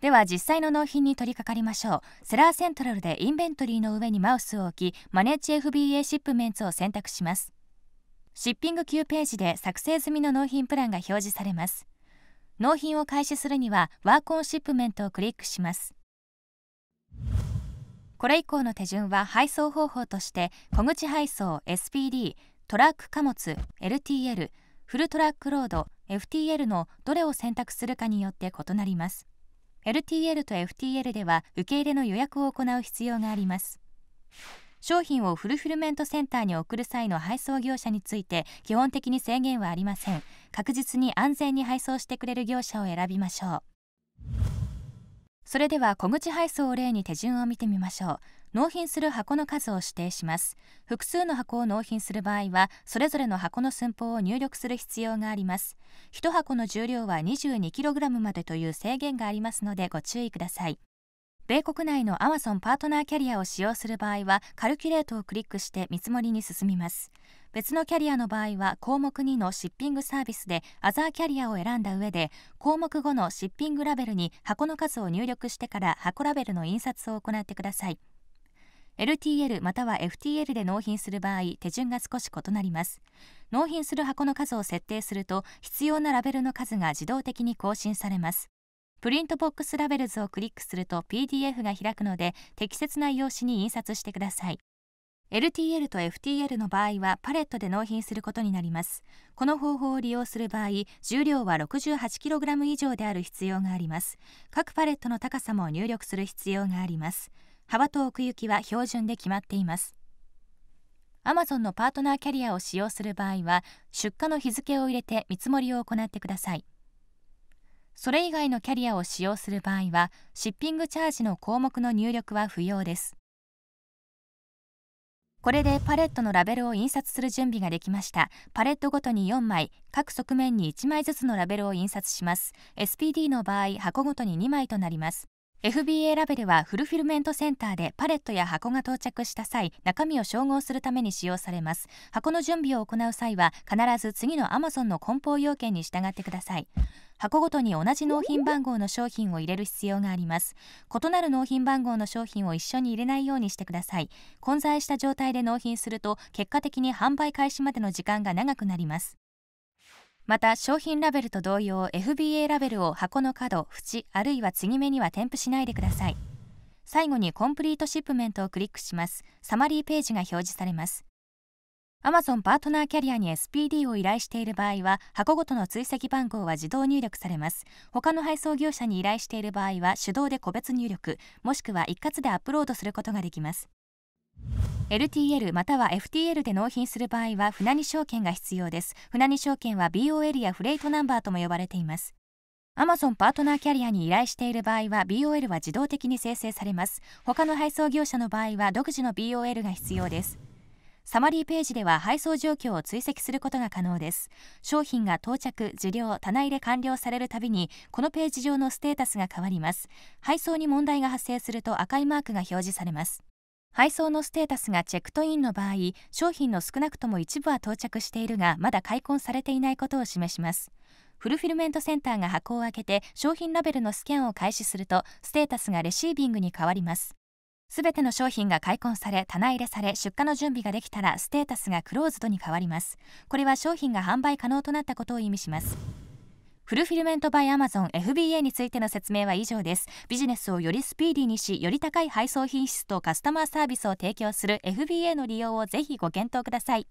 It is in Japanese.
では実際の納品に取り掛かりましょうセラーセントラルでインベントリーの上にマウスを置きマネージ FBA シップメンツを選択しますシッピング9ページで作成済みの納品プランが表示されます納品を開始するにはワークオンシップメントをクリックしますこれ以降の手順は配送方法として小口配送 SPD トラック貨物 LTL フルトラックロード FTL のどれを選択するかによって異なります LTL と FTL では受け入れの予約を行う必要があります商品をフルフィルメントセンターに送る際の配送業者について基本的に制限はありません確実に安全に配送してくれる業者を選びましょうそれでは小口配送を例に手順を見てみましょう納品する箱の数を指定します複数の箱を納品する場合はそれぞれの箱の寸法を入力する必要があります1箱の重量は 22kg までという制限がありますのでご注意ください米国内の Amazon パートナーキャリアを使用する場合はカルキュレートをクリックして見積もりに進みます別のキャリアの場合は項目2のシッピングサービスでアザーキャリアを選んだ上で項目5のシッピングラベルに箱の数を入力してから箱ラベルの印刷を行ってください LTL または FTL で納品する場合手順が少し異なります納品する箱の数を設定すると必要なラベルの数が自動的に更新されますプリントボックスラベルズをクリックすると PDF が開くので適切な用紙に印刷してください LTL と FTL の場合はパレットで納品することになりますこの方法を利用する場合重量は 68kg 以上である必要があります各パレットの高さも入力する必要があります幅と奥行きは標準で決まっています Amazon のパートナーキャリアを使用する場合は出荷の日付を入れて見積もりを行ってくださいそれ以外のキャリアを使用する場合はシッピングチャージの項目の入力は不要ですこれでパレットのラベルを印刷する準備ができましたパレットごとに4枚各側面に1枚ずつのラベルを印刷します SPD の場合箱ごとに2枚となります FBA ラベルはフルフィルメントセンターでパレットや箱が到着した際中身を照合するために使用されます箱の準備を行う際は必ず次の Amazon の梱包要件に従ってください箱ごとに同じ納品番号の商品を入れる必要があります異なる納品番号の商品を一緒に入れないようにしてください混在した状態で納品すると結果的に販売開始までの時間が長くなりますまた商品ラベルと同様 FBA ラベルを箱の角縁あるいは継ぎ目には添付しないでください最後にコンプリートシップメントをクリックしますサマリーページが表示されます Amazon パートナーキャリアに SPD を依頼している場合は箱ごとの追跡番号は自動入力されます他の配送業者に依頼している場合は手動で個別入力もしくは一括でアップロードすることができます LTL または FTL で納品する場合は船荷証券が必要です船荷証券は BOL やフレートナンバーとも呼ばれています Amazon パートナーキャリアに依頼している場合は BOL は自動的に生成されます他の配送業者の場合は独自の BOL が必要ですサマリーページでは配送状況を追跡することが可能です商品が到着、受領、棚入れ完了されるたびにこのページ上のステータスが変わります配送に問題が発生すると赤いマークが表示されます配送のステータスがチェックトインの場合商品の少なくとも一部は到着しているがまだ開墾されていないことを示しますフルフィルメントセンターが箱を開けて商品ラベルのスキャンを開始するとステータスがレシービングに変わりますすべての商品が開墾され棚入れされ出荷の準備ができたらステータスがクローズドに変わりますこれは商品が販売可能となったことを意味しますフルフィルメントバイアマゾン FBA についての説明は以上ですビジネスをよりスピーディーにしより高い配送品質とカスタマーサービスを提供する FBA の利用をぜひご検討ください